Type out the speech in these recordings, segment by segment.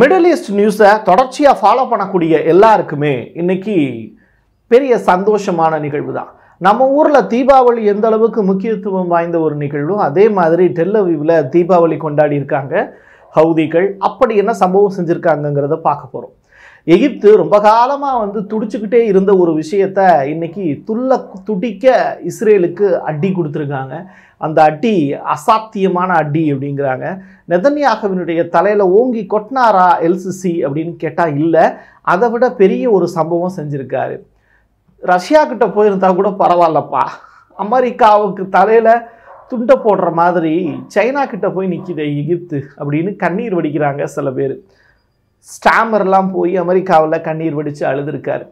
middle east நியூஸை தொடர்ச்சியாக follow பண்ணக்கூடிய எல்லாருக்குமே இன்றைக்கி பெரிய சந்தோஷமான நிகழ்வு தான் நம்ம ஊரில் தீபாவளி எந்த அளவுக்கு முக்கியத்துவம் வாய்ந்த ஒரு நிகழ்வும் அதே மாதிரி டெல்லவிவில் தீபாவளி கொண்டாடி இருக்காங்க ஹவுதிகள் அப்படி என்ன சம்பவம் செஞ்சுருக்காங்கங்கிறத பார்க்க போகிறோம் எகிப்து ரொம்ப காலமாக வந்து துடிச்சுக்கிட்டே இருந்த ஒரு விஷயத்த இன்னைக்கு துள்ள துடிக்க இஸ்ரேலுக்கு அடி கொடுத்துருக்காங்க அந்த அடி அசாத்தியமான அடி அப்படிங்கிறாங்க நெதன்யாகவினுடைய தலையில் ஓங்கி கொட்னாரா எல்சிசி அப்படின்னு கேட்டால் இல்லை அதை விட பெரிய ஒரு சம்பவம் செஞ்சுருக்காரு ரஷ்யா கிட்ட போயிருந்தா கூட பரவாயில்லப்பா அமெரிக்காவுக்கு தலையில் துண்டை போடுற மாதிரி சைனா கிட்ட போய் நிற்கிது எகிப்து அப்படின்னு கண்ணீர் வடிக்கிறாங்க சில பேர் ஸ்டாமர்லாம் போய் அமெரிக்காவில் கண்ணீர் வடித்து அழுதுருக்கார்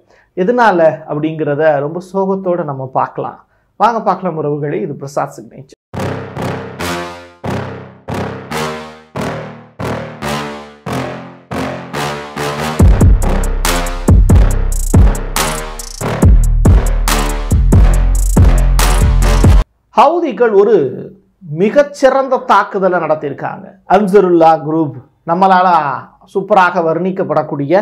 எதனால் அப்படிங்கிறத ரொம்ப சோகத்தோடு நம்ம பார்க்கலாம் வாங்க பார்க்கலாம் உறவுகளே இது பிரசாத் சிக்னேச்சர் ஹவுதிகள் ஒரு மிகச்சிறந்த தாக்குதலை நடத்தியிருக்காங்க அன்சருல்லா குரூப் நம்மளால் சூப்பராக வர்ணிக்கப்படக்கூடிய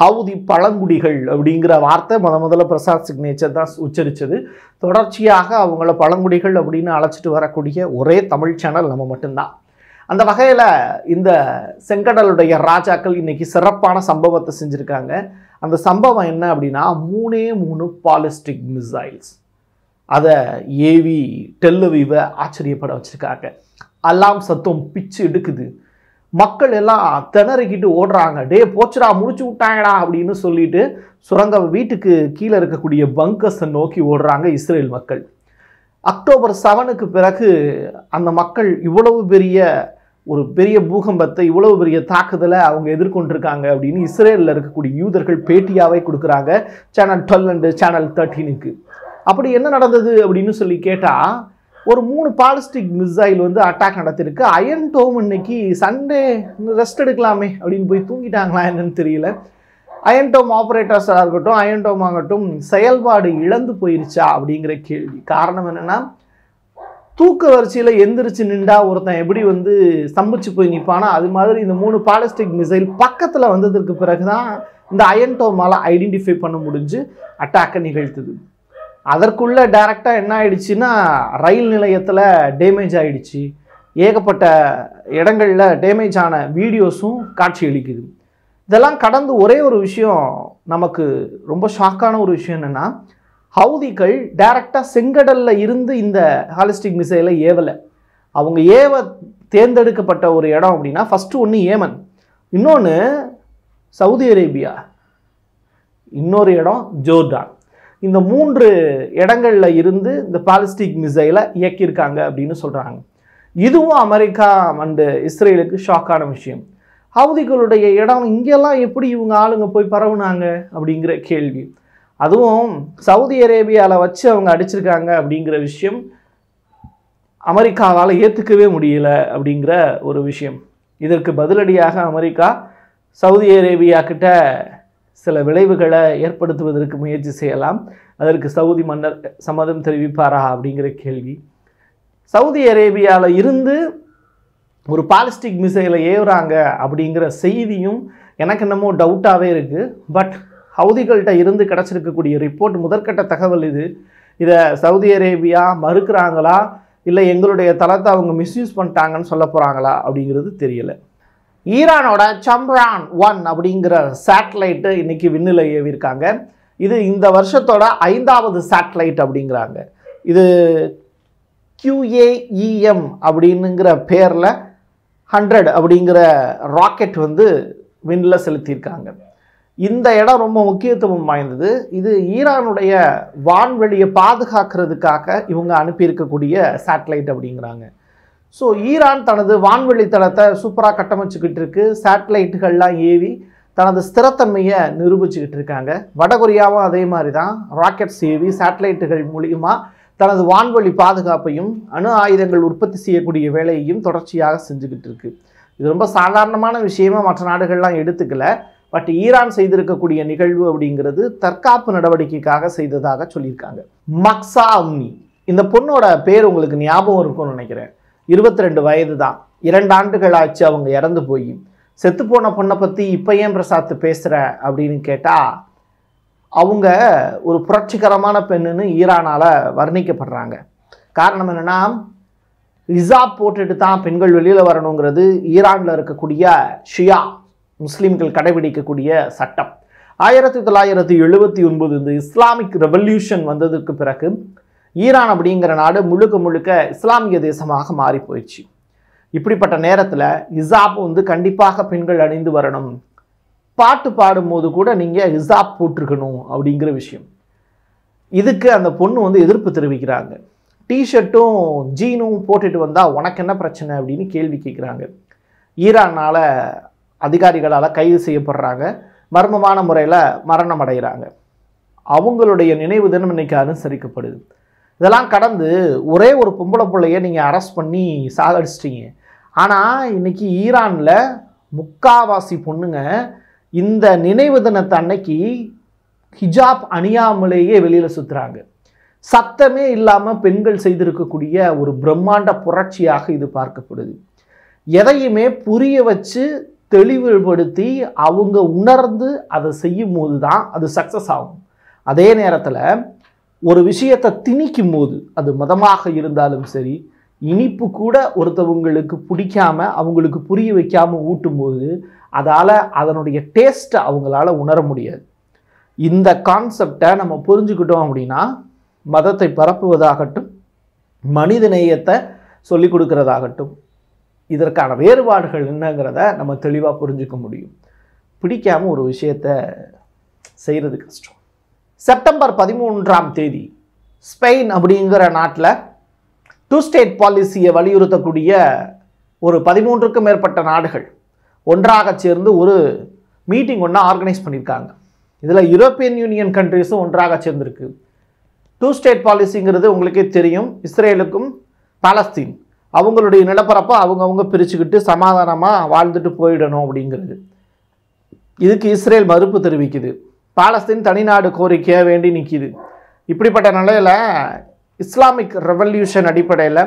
ஹவுதி பழங்குடிகள் அப்படிங்கிற வார்த்தை முத முதல்ல பிரசாத் சிக்னேச்சர் தான் உச்சரித்தது தொடர்ச்சியாக அவங்கள பழங்குடிகள் அப்படின்னு அழைச்சிட்டு வரக்கூடிய ஒரே தமிழ் சேனல் நம்ம மட்டும்தான் அந்த வகையில் இந்த செங்கடலுடைய ராஜாக்கள் இன்றைக்கி சிறப்பான சம்பவத்தை செஞ்சுருக்காங்க அந்த சம்பவம் என்ன அப்படின்னா மூணே மூணு பாலிஸ்டிக் மிசைல்ஸ் அதை ஏவி டெல்லுவீவை ஆச்சரியப்பட வச்சுருக்காங்க அல்லாம் சத்தம் பிச்சு எடுக்குது மக்கள் எல்லாம் திணறிக்கிட்டு ஓடுறாங்க டே போச்சுடா முடிச்சு விட்டாங்கடா அப்படின்னு சொல்லிட்டு சுரங்க வீட்டுக்கு கீழே இருக்கக்கூடிய பங்கஸை நோக்கி ஓடுறாங்க இஸ்ரேல் மக்கள் அக்டோபர் செவனுக்கு பிறகு அந்த மக்கள் இவ்வளவு பெரிய ஒரு பெரிய பூகம்பத்தை இவ்வளவு பெரிய தாக்குதலை அவங்க எதிர்கொண்டிருக்காங்க அப்படின்னு இஸ்ரேலில் இருக்கக்கூடிய யூதர்கள் பேட்டியாகவே கொடுக்குறாங்க சேனல் டுவெல் அண்டு சேனல் தேர்ட்டீனுக்கு அப்படி என்ன நடந்தது அப்படின்னு சொல்லி கேட்டால் ஒரு மூணு பாலிஸ்டிக் மிசைல் வந்து அட்டாக் நடத்திருக்கு அயன் டோம் இன்னைக்கு சண்டே ரெஸ்ட் எடுக்கலாமே அப்படின்னு போய் தூங்கிட்டாங்களா என்னன்னு தெரியல அயன் டோம் ஆப்ரேட்டர்ஸாக இருக்கட்டும் அயன் டோம் ஆகட்டும் செயல்பாடு இழந்து போயிருச்சா அப்படிங்கிற கேள்வி காரணம் என்னென்னா தூக்க வரிசையில் எந்திரிச்சு நின்றா ஒருத்தன் எப்படி வந்து ஸ்தம்பிச்சு போய் நிற்பானா அது மாதிரி இந்த மூணு பாலிஸ்டிக் மிசைல் பக்கத்தில் வந்ததற்கு பிறகு தான் இந்த அயன் டோமால் ஐடென்டிஃபை பண்ண முடிஞ்சு அட்டாக்கை நிகழ்த்துது அதற்குள்ளே டேரெக்டாக என்ன ஆயிடுச்சுன்னா ரயில் நிலையத்தில் டேமேஜ் ஆகிடுச்சு ஏகப்பட்ட இடங்களில் டேமேஜ் ஆன வீடியோஸும் காட்சி அளிக்குது இதெல்லாம் கடந்து ஒரே ஒரு விஷயம் நமக்கு ரொம்ப ஷாக்கான ஒரு விஷயம் என்னென்னா ஹவுதிகள் டேரெக்டாக செங்கடலில் இருந்து இந்த ஹாலிஸ்டிக் மிசைலை ஏவலை அவங்க ஏவ தேர்ந்தெடுக்கப்பட்ட ஒரு இடம் அப்படின்னா ஃபஸ்ட்டு ஒன்று ஏமன் இன்னொன்று சவுதி அரேபியா இன்னொரு இடம் ஜோர்டான் இந்த மூன்று இடங்களில் இருந்து இந்த பாலிஸ்டிக் மிசைலை இயக்கியிருக்காங்க அப்படின்னு சொல்கிறாங்க இதுவும் அமெரிக்கா அண்டு இஸ்ரேலுக்கு ஷாக்கான விஷயம் ஹவுதிகளுடைய இடம் இங்கெல்லாம் எப்படி இவங்க ஆளுங்க போய் பரவுனாங்க அப்படிங்கிற கேள்வி அதுவும் சவுதி அரேபியாவில் வச்சு அவங்க அடிச்சிருக்காங்க அப்படிங்கிற விஷயம் அமெரிக்காவால் ஏற்றுக்கவே முடியல அப்படிங்கிற ஒரு விஷயம் இதற்கு பதிலடியாக அமெரிக்கா சவுதி அரேபியா கிட்ட சில விளைவுகளை ஏற்படுத்துவதற்கு முயற்சி செய்யலாம் அதற்கு சவுதி மன்னர் சம்மதம் தெரிவிப்பாரா அப்படிங்கிற கேள்வி சவுதி அரேபியாவில் இருந்து ஒரு பாலிஸ்டிக் மிசைலை ஏவுறாங்க அப்படிங்கிற செய்தியும் எனக்கு என்னமோ டவுட்டாகவே இருக்குது பட் ஹவுதிகள்கிட்ட இருந்து கிடச்சிருக்கக்கூடிய ரிப்போர்ட் முதற்கட்ட தகவல் இது இதை சவுதி அரேபியா மறுக்கிறாங்களா இல்லை எங்களுடைய தளத்தை அவங்க மிஸ்யூஸ் பண்ணிட்டாங்கன்னு சொல்ல போகிறாங்களா அப்படிங்கிறது தெரியலை ஈரானோட சம்ரான் ஒன் அப்படிங்கிற சேட்டலைட்டு இன்றைக்கி விண்ணில் ஏவிருக்காங்க இது இந்த வருஷத்தோட ஐந்தாவது சேட்டலைட் அப்படிங்கிறாங்க இது கியூஏஇஎம் e அப்படின்னுங்கிற பேரில் ஹண்ட்ரட் அப்படிங்கிற ராக்கெட் வந்து விண்ணில் செலுத்தியிருக்காங்க இந்த இடம் ரொம்ப முக்கியத்துவம் வாய்ந்தது இது ஈரானுடைய வான்வெளியை பாதுகாக்கிறதுக்காக இவங்க அனுப்பியிருக்கக்கூடிய சேட்டலைட் அப்படிங்கிறாங்க ஸோ ஈரான் தனது வான்வெளி தளத்தை சூப்பராக கட்டமைச்சுக்கிட்டு இருக்கு சேட்டலைட்டுகள்லாம் ஏவி தனது ஸ்திரத்தன்மையை நிரூபிச்சுக்கிட்டு இருக்காங்க வடகொரியாவும் அதே மாதிரி தான் ராக்கெட்ஸ் ஏவி சேட்டலைட்டுகள் மூலியமாக தனது வான்வெளி பாதுகாப்பையும் அணு ஆயுதங்கள் உற்பத்தி செய்யக்கூடிய வேலையையும் தொடர்ச்சியாக செஞ்சுக்கிட்டு இருக்கு இது ரொம்ப சாதாரணமான விஷயமா மற்ற நாடுகள்லாம் எடுத்துக்கல பட் ஈரான் செய்திருக்கக்கூடிய நிகழ்வு அப்படிங்கிறது தற்காப்பு நடவடிக்கைக்காக செய்ததாக சொல்லியிருக்காங்க மக்சா அம்னி இந்த பொண்ணோட பேர் உங்களுக்கு ஞாபகம் இருக்கும்னு நினைக்கிறேன் இருபத்தி ரெண்டு வயது தான் இரண்டு ஆண்டுகள் ஆச்சு அவங்க இறந்து போய் செத்துப்போன பொண்ணை பற்றி இப்போ ஏன் பிரசாத் பேசுகிற அப்படின்னு கேட்டால் அவங்க ஒரு புரட்சிகரமான பெண்ணுன்னு ஈரானால் வர்ணிக்கப்படுறாங்க காரணம் என்னென்னா ரிசாப் போட்டுட்டு தான் பெண்கள் வெளியில் வரணுங்கிறது ஈரானில் இருக்கக்கூடிய ஷியா முஸ்லீம்கள் கடைபிடிக்கக்கூடிய சட்டம் ஆயிரத்தி தொள்ளாயிரத்தி எழுபத்தி ஒன்பது இந்த இஸ்லாமிக் ரெவல்யூஷன் வந்ததுக்கு பிறகு ஈரான் அப்படிங்கிற நாடு முழுக்க முழுக்க இஸ்லாமிய தேசமாக மாறி போயிடுச்சு இப்படிப்பட்ட நேரத்தில் இசாப் வந்து கண்டிப்பாக பெண்கள் அணிந்து வரணும் பாட்டு பாடும்போது கூட நீங்கள் ஹிசாப் போட்டிருக்கணும் அப்படிங்கிற விஷயம் இதுக்கு அந்த பொண்ணு வந்து எதிர்ப்பு தெரிவிக்கிறாங்க டிஷர்ட்டும் ஜீனும் போட்டுட்டு வந்தால் உனக்கு என்ன பிரச்சனை அப்படின்னு கேள்வி கேட்குறாங்க ஈரானால் அதிகாரிகளால் கைது செய்யப்படுறாங்க மர்மமான முறையில் மரணம் அடைகிறாங்க அவங்களுடைய நினைவு தினம் இன்னைக்கு அனுசரிக்கப்படுது இதெல்லாம் கடந்து ஒரே ஒரு பொம்பளை பிள்ளைய நீங்கள் அரெஸ்ட் பண்ணி சாகடிச்சிட்டிங்க ஆனால் இன்றைக்கி ஈரானில் முக்காவாசி பொண்ணுங்க இந்த நினைவு தினத்தை அன்னைக்கு ஹிஜாப் அணியாமலேயே வெளியில் சுற்றுறாங்க சத்தமே இல்லாமல் பெண்கள் செய்திருக்கக்கூடிய ஒரு பிரம்மாண்ட புரட்சியாக இது பார்க்கப்படுது எதையுமே புரிய வச்சு தெளிவுபடுத்தி அவங்க உணர்ந்து அதை செய்யும் போது தான் அது சக்ஸஸ் ஆகும் அதே நேரத்தில் ஒரு விஷயத்தை திணிக்கும் போது அது மதமாக இருந்தாலும் சரி இனிப்பு கூட ஒருத்தவங்களுக்கு பிடிக்காம அவங்களுக்கு புரிய வைக்காமல் ஊட்டும்போது அதால் அதனுடைய டேஸ்ட்டை அவங்களால உணர முடியாது இந்த கான்செப்டை நம்ம புரிஞ்சுக்கிட்டோம் அப்படின்னா மதத்தை பரப்புவதாகட்டும் மனித நேயத்தை சொல்லி கொடுக்கறதாகட்டும் இதற்கான வேறுபாடுகள் என்னங்கிறத நம்ம தெளிவாக புரிஞ்சுக்க முடியும் பிடிக்காமல் ஒரு விஷயத்தை செய்கிறது கஷ்டம் செப்டம்பர் பதிமூன்றாம் தேதி ஸ்பெயின் அப்படிங்கிற நாட்டில் டூ ஸ்டேட் பாலிசியை வலியுறுத்தக்கூடிய ஒரு பதிமூன்றுக்கும் மேற்பட்ட நாடுகள் ஒன்றாக சேர்ந்து ஒரு மீட்டிங் ஒன்றா ஆர்கனைஸ் பண்ணியிருக்காங்க இதில் யூரோப்பியன் யூனியன் கண்ட்ரிஸும் ஒன்றாக சேர்ந்துருக்கு டூ ஸ்டேட் பாலிசிங்கிறது உங்களுக்கே தெரியும் இஸ்ரேலுக்கும் பாலஸ்தீன் அவங்களுடைய நிலப்பரப்பை அவங்கவுங்க பிரிச்சுக்கிட்டு சமாதானமாக வாழ்ந்துட்டு போயிடணும் அப்படிங்கிறது இதுக்கு இஸ்ரேல் மறுப்பு தெரிவிக்குது பாலஸ்தீன் தனிநாடு கோரிக்கையாக வேண்டி நிற்கிது இப்படிப்பட்ட நிலையில் இஸ்லாமிக் ரெவல்யூஷன் அடிப்படையில்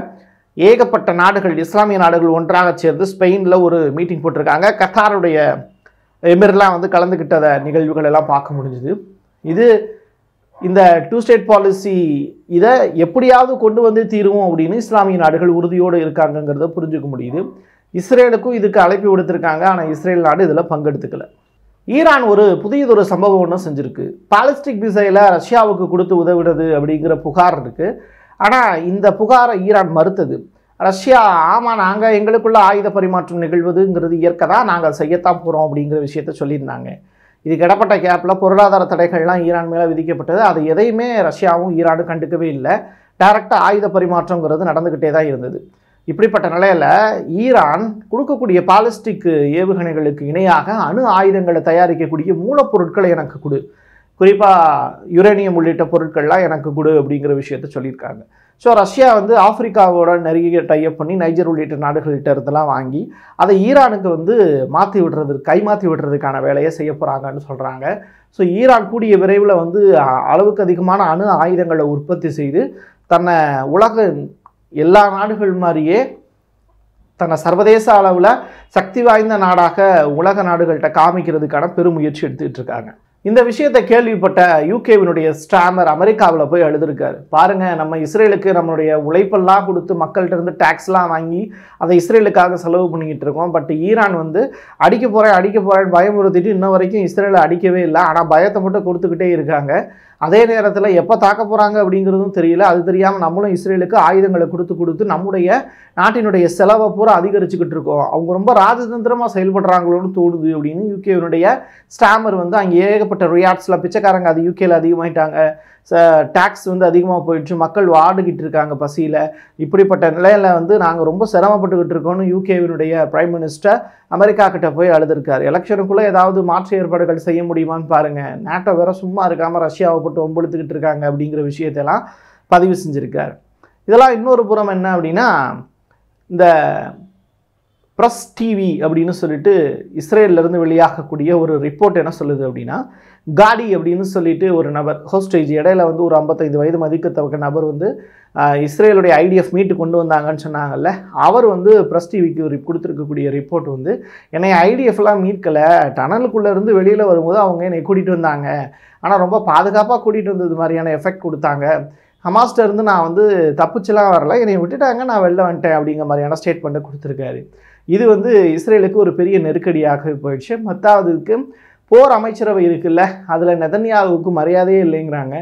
ஏகப்பட்ட நாடுகள் இஸ்லாமிய நாடுகள் ஒன்றாக சேர்ந்து ஸ்பெயினில் ஒரு மீட்டிங் போட்டிருக்காங்க கத்தாருடைய எமிர்லாம் வந்து கலந்துக்கிட்டத நிகழ்வுகள் எல்லாம் பார்க்க முடிஞ்சுது இது இந்த டூ ஸ்டேட் பாலிசி இதை எப்படியாவது கொண்டு வந்து தீருவோம் அப்படின்னு இஸ்லாமிய நாடுகள் உறுதியோடு இருக்காங்கங்கிறத புரிஞ்சுக்க முடியுது இஸ்ரேலுக்கும் இதுக்கு அழைப்பு விடுத்திருக்காங்க ஆனால் இஸ்ரேல் நாடு இதில் பங்கெடுத்துக்கலை ஈரான் ஒரு புதியதொரு சம்பவம் ஒன்று செஞ்சுருக்கு பாலிஸ்டிக் மிசைலை ரஷ்யாவுக்கு கொடுத்து உதவிடுது அப்படிங்கிற புகார் இருக்குது ஆனால் இந்த புகாரை ஈரான் மறுத்தது ரஷ்யா ஆமாம் நாங்கள் எங்களுக்குள்ள ஆயுத பரிமாற்றம் நிகழ்வதுங்கிறது இயற்கை தான் நாங்கள் செய்யத்தான் போகிறோம் அப்படிங்கிற விஷயத்த சொல்லியிருந்தாங்க இதுக்கு இடப்பட்ட கேப்பில் பொருளாதார தடைகள்லாம் ஈரான் மேலே விதிக்கப்பட்டது அது எதையுமே ரஷ்யாவும் ஈரானும் கண்டுக்கவே இல்லை டேரெக்டாக ஆயுத பரிமாற்றங்கிறது நடந்துக்கிட்டே தான் இருந்தது இப்படிப்பட்ட நிலையில் ஈரான் கொடுக்கக்கூடிய பாலிஸ்டிக்கு ஏவுகணைகளுக்கு இணையாக அணு ஆயுதங்களை தயாரிக்கக்கூடிய மூலப்பொருட்களை எனக்கு கொடு குறிப்பாக யுரேனியம் உள்ளிட்ட பொருட்கள்லாம் எனக்கு கொடு அப்படிங்கிற விஷயத்த சொல்லியிருக்காங்க ஸோ ரஷ்யா வந்து ஆப்பிரிக்காவோட நிறைய டைப் பண்ணி நைஜர் உள்ளிட்ட நாடுகள்கிட்ட இருந்தெல்லாம் வாங்கி அதை ஈரானுக்கு வந்து மாற்றி விடுறது கைமாற்றி விடுறதுக்கான வேலையை செய்ய போகிறாங்கன்னு சொல்கிறாங்க ஸோ ஈரான் கூடிய விரைவில் வந்து அளவுக்கு அதிகமான அணு ஆயுதங்களை உற்பத்தி செய்து தன்னை உலக எல்லா நாடுகள் மாதிரியே தன்னை சர்வதேச அளவில் சக்தி வாய்ந்த நாடாக உலக நாடுகள்கிட்ட காமிக்கிறதுக்கான பெருமுயற்சி எடுத்துக்கிட்டு இருக்காங்க இந்த விஷயத்தை கேள்விப்பட்ட யூகேவினுடைய ஸ்டாமர் அமெரிக்காவில் போய் எழுதியிருக்காரு பாருங்கள் நம்ம இஸ்ரேலுக்கு நம்மளுடைய உழைப்பெல்லாம் கொடுத்து மக்கள்கிட்ட இருந்து டேக்ஸ்லாம் வாங்கி அதை இஸ்ரேலுக்காக செலவு பண்ணிக்கிட்டு இருக்கோம் பட் ஈரான் வந்து அடிக்க போகிறேன் அடிக்க போகிறேன் பயமுறுத்திட்டு இன்ன வரைக்கும் இஸ்ரேலை அடிக்கவே இல்லை ஆனால் பயத்தை மட்டும் கொடுத்துக்கிட்டே இருக்காங்க அதே நேரத்தில் எப்போ தாக்க போகிறாங்க அப்படிங்கிறதும் தெரியல அது தெரியாமல் நம்மளும் இஸ்ரேலுக்கு ஆயுதங்களை கொடுத்து கொடுத்து நம்முடைய நாட்டினுடைய செலவை பூரா அதிகரிச்சுக்கிட்டு இருக்கோம் அவங்க ரொம்ப ராஜதந்திரமாக செயல்படுறாங்களோன்னு தோணுது அப்படின்னு யூகேவினுடைய ஸ்டாமர் வந்து அங்கே ஏகப்பட்ட ரியாட்ஸில் பிச்சைக்காரங்க அது யூகேல அதிகமாயிட்டாங்க டேக்ஸ் வந்து அதிகமாக போயிடுச்சு மக்கள் வாடுகிட்டு இருக்காங்க பசியில் இப்படிப்பட்ட நிலையில் வந்து நாங்கள் ரொம்ப சிரமப்பட்டுக்கிட்டு இருக்கோம்னு யூகேவினுடைய பிரைம் மினிஸ்டர் அமெரிக்கா கிட்ட போய் அழுதுருக்கார் எலெக்ஷனுக்குள்ளே ஏதாவது மாற்று ஏற்பாடுகள் செய்ய முடியுமான்னு பாருங்கள் நேட்டோ வேற சும்மா இருக்காமல் ரஷ்யாவை போட்டு ஒம்பெடுத்துக்கிட்டு இருக்காங்க அப்படிங்கிற விஷயத்தெல்லாம் பதிவு செஞ்சுருக்கார் இதெல்லாம் இன்னொரு புறம் என்ன அப்படின்னா இந்த ப்ரெஸ் டிவி அப்படின்னு சொல்லிட்டு இருந்து வெளியாகக்கூடிய ஒரு ரிப்போர்ட் என்ன சொல்லுது அப்படின்னா காடி அப்படின்னு சொல்லிட்டு ஒரு நபர் ஹோஸ்டேஜ் இடையில வந்து ஒரு ஐம்பத்தைந்து வயது மதிக்கத்தக்க நபர் வந்து இஸ்ரேலுடைய ஐடிஎஃப் மீட்டு கொண்டு வந்தாங்கன்னு சொன்னாங்கல்ல அவர் வந்து ப்ரெஸ் டிவிக்கு கொடுத்துருக்கக்கூடிய ரிப்போர்ட் வந்து என்னை ஐடிஎஃப்லாம் மீட்கலை டனலுக்குள்ளேருந்து வெளியில் வரும்போது அவங்க என்னை கூட்டிகிட்டு வந்தாங்க ஆனால் ரொம்ப பாதுகாப்பாக கூட்டிகிட்டு வந்தது மாதிரியான எஃபெக்ட் கொடுத்தாங்க ஹமாஸ்டர் இருந்து நான் வந்து தப்பிச்சுலாம் வரல என்னை விட்டுட்டாங்க நான் வெளில வந்துட்டேன் அப்படிங்கிற மாதிரியான ஸ்டேட்மெண்ட்டை கொடுத்துருக்காரு இது வந்து இஸ்ரேலுக்கு ஒரு பெரிய நெருக்கடியாக போயிடுச்சு மற்றாவதுக்கு போர் அமைச்சரவை இருக்குல்ல அதில் நெதன்யாவுக்கு மரியாதையே இல்லைங்கிறாங்க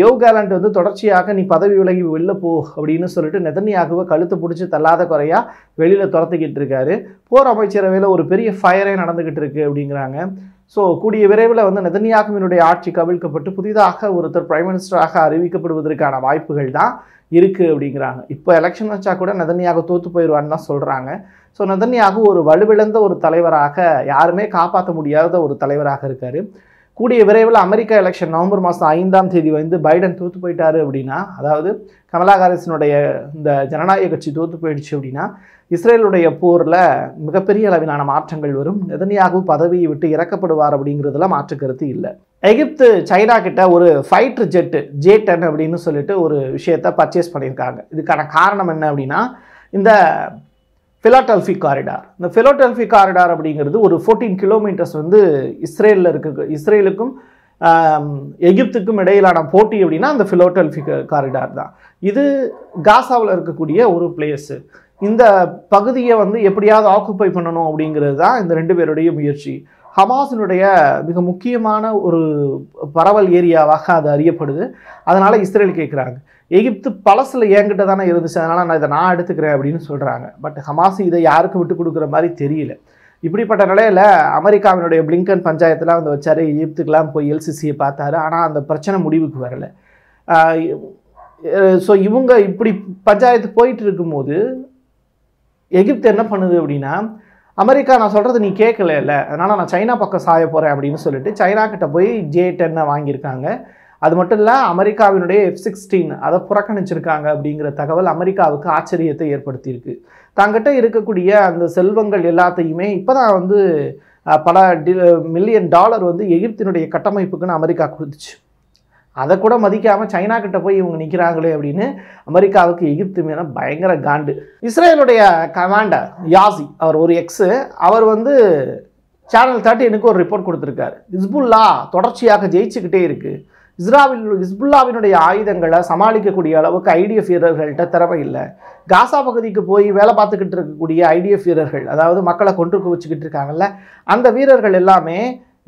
யோ கேலண்ட் வந்து தொடர்ச்சியாக நீ பதவி விலகி வெளில போ அப்படின்னு சொல்லிட்டு நெதன்யாகுவை கழுத்து பிடிச்சி தள்ளாத குறையாக வெளியில் துரத்துக்கிட்டு இருக்காரு போர் அமைச்சரவையில் ஒரு பெரிய ஃபயரே நடந்துக்கிட்டு இருக்குது அப்படிங்கிறாங்க ஸோ கூடிய விரைவில் வந்து நெதன்யாகுவினுடைய ஆட்சி கவிழ்க்கப்பட்டு புதிதாக ஒருத்தர் பிரைம் மினிஸ்டராக அறிவிக்கப்படுவதற்கான வாய்ப்புகள் தான் இருக்குது அப்படிங்கிறாங்க இப்போ எலெக்ஷன் வச்சா கூட நெதன்யாக தோற்று போயிடுவான்னு தான் சொல்கிறாங்க ஸோ நெதன்யாக ஒரு வலுவிழந்த ஒரு தலைவராக யாருமே காப்பாற்ற முடியாத ஒரு தலைவராக இருக்கார் கூடிய விரைவில் அமெரிக்கா எலெக்ஷன் நவம்பர் மாதம் ஐந்தாம் தேதி வந்து பைடன் தோற்று போயிட்டாரு அப்படின்னா அதாவது கமலா ஹாரிஸினுடைய இந்த ஜனநாயக கட்சி தூத்து போயிடுச்சு அப்படின்னா இஸ்ரேலுடைய போரில் மிகப்பெரிய அளவிலான மாற்றங்கள் வரும் நெதன்யாகு பதவியை விட்டு இறக்கப்படுவார் அப்படிங்கிறதுல மாற்று கருத்து இல்லை எகிப்து சைனா கிட்ட ஒரு ஃபைட்டர் ஜெட்டு ஜே டென் அப்படின்னு சொல்லிட்டு ஒரு விஷயத்தை பர்ச்சேஸ் பண்ணியிருக்காங்க இதுக்கான காரணம் என்ன அப்படின்னா இந்த ஃபிலாடெல்ஃபி காரிடார் இந்த ஃபிலாடெல்ஃபி காரிடார் அப்படிங்கிறது ஒரு ஃபோர்டீன் கிலோமீட்டர்ஸ் வந்து இஸ்ரேலில் இருக்கு இஸ்ரேலுக்கும் எகிப்துக்கும் இடையிலான போட்டி அப்படின்னா அந்த ஃபிலோடெல்ஃபி காரிடார் தான் இது காசாவில் இருக்கக்கூடிய ஒரு பிளேஸு இந்த பகுதியை வந்து எப்படியாவது ஆக்குப்பை பண்ணணும் அப்படிங்கிறது தான் இந்த ரெண்டு பேருடைய முயற்சி ஹமாஸினுடைய மிக முக்கியமான ஒரு பரவல் ஏரியாவாக அது அறியப்படுது அதனால் இஸ்ரேல் கேட்குறாங்க எகிப்து பழசில் என்கிட்ட தானே இருந்துச்சு அதனால் நான் இதை நான் எடுத்துக்கிறேன் அப்படின்னு சொல்கிறாங்க பட் ஹமாஸ் இதை யாருக்கும் விட்டு கொடுக்குற மாதிரி தெரியல இப்படிப்பட்ட நிலையில் அமெரிக்காவினுடைய பிளிங்கன் பஞ்சாயத்தெலாம் வந்து வச்சார் எகிப்துக்கெலாம் போய் எல்சிசியை பார்த்தாரு ஆனால் அந்த பிரச்சனை முடிவுக்கு வரலை ஸோ இவங்க இப்படி பஞ்சாயத்து போயிட்டு இருக்கும்போது எகிப்து என்ன பண்ணுது அப்படின்னா அமெரிக்கா நான் சொல்கிறது நீ கேட்கல இல்லை அதனால் நான் சைனா பக்கம் சாய போகிறேன் அப்படின்னு சொல்லிட்டு சைனா கிட்டே போய் ஜே டென்னை வாங்கியிருக்காங்க அது மட்டும் இல்லை அமெரிக்காவினுடைய எஃப் சிக்ஸ்டீன் அதை புறக்கணிச்சிருக்காங்க அப்படிங்கிற தகவல் அமெரிக்காவுக்கு ஆச்சரியத்தை ஏற்படுத்தியிருக்கு தங்கிட்ட இருக்கக்கூடிய அந்த செல்வங்கள் எல்லாத்தையுமே இப்போ தான் வந்து பல மில்லியன் டாலர் வந்து எகிப்தினுடைய கட்டமைப்புக்குன்னு அமெரிக்கா கொடுத்துச்சு அதை கூட மதிக்காமல் சைனா கிட்ட போய் இவங்க நிற்கிறாங்களே அப்படின்னு அமெரிக்காவுக்கு எகிப்து மேலே பயங்கர காண்டு இஸ்ரேலுடைய கமாண்டர் யாசி அவர் ஒரு எக்ஸு அவர் வந்து சேனல் எனக்கு ஒரு ரிப்போர்ட் கொடுத்துருக்காரு ஹிஸ்புல்லா தொடர்ச்சியாக ஜெயிச்சுக்கிட்டே இருக்குது இஸ்ராவில் ஹிஸ்புல்லாவினுடைய ஆயுதங்களை சமாளிக்கக்கூடிய அளவுக்கு ஐடிஎஃப் வீரர்கள்ட்ட திறமை இல்லை காசா பகுதிக்கு போய் வேலை பார்த்துக்கிட்டு இருக்கக்கூடிய ஐடிஎஃப் வீரர்கள் அதாவது மக்களை கொண்டு வச்சுக்கிட்டு இருக்காங்கல்ல அந்த வீரர்கள் எல்லாமே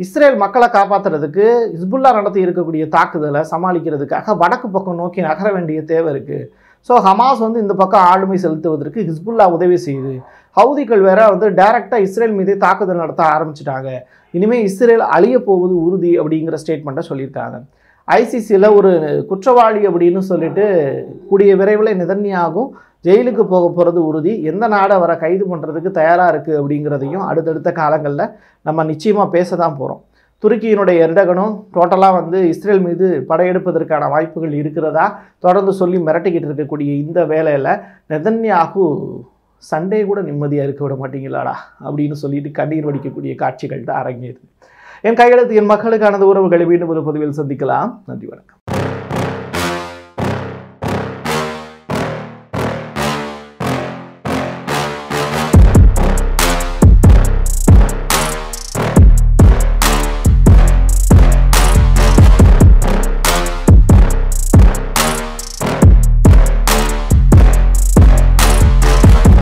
இஸ்ரேல் மக்களை காப்பாற்றுறதுக்கு ஹிஸ்புல்லா நடத்தி இருக்கக்கூடிய தாக்குதலை சமாளிக்கிறதுக்காக வடக்கு பக்கம் நோக்கி நகர வேண்டிய தேவை இருக்குது ஸோ ஹமாஸ் வந்து இந்த பக்கம் ஆளுமை செலுத்துவதற்கு ஹிஸ்புல்லா உதவி செய்யுது ஹவுதிகள் வேற வந்து டைரெக்டாக இஸ்ரேல் மீதே தாக்குதல் நடத்த ஆரம்பிச்சிட்டாங்க இனிமேல் இஸ்ரேல் அழிய போவது உறுதி அப்படிங்கிற ஸ்டேட்மெண்ட்டை சொல்லியிருக்காங்க ஐசிசியில் ஒரு குற்றவாளி அப்படின்னு சொல்லிட்டு கூடிய விரைவில் நிதன்யாகும் ஜெயிலுக்கு போக போகிறது உறுதி எந்த நாடை வர கைது பண்ணுறதுக்கு தயாராக இருக்குது அப்படிங்கிறதையும் அடுத்தடுத்த காலங்களில் நம்ம நிச்சயமாக பேச தான் போகிறோம் துருக்கியினுடைய எர்டகனும் டோட்டலாக வந்து இஸ்ரேல் மீது படையெடுப்பதற்கான வாய்ப்புகள் இருக்கிறதா தொடர்ந்து சொல்லி மிரட்டிக்கிட்டு இருக்கக்கூடிய இந்த வேலையில் நெதன்யாகு சண்டே கூட நிம்மதியாக இருக்க விட மாட்டீங்களாடா அப்படின்னு சொல்லிட்டு கண்ணீர் வடிக்கக்கூடிய காட்சிகள் தான் அரங்கேறுது என் கையெழுத்து என் மக்களுக்கானது உறவுகளை மீண்டும் ஒரு பதிவில் சந்திக்கலாம் நன்றி வணக்கம்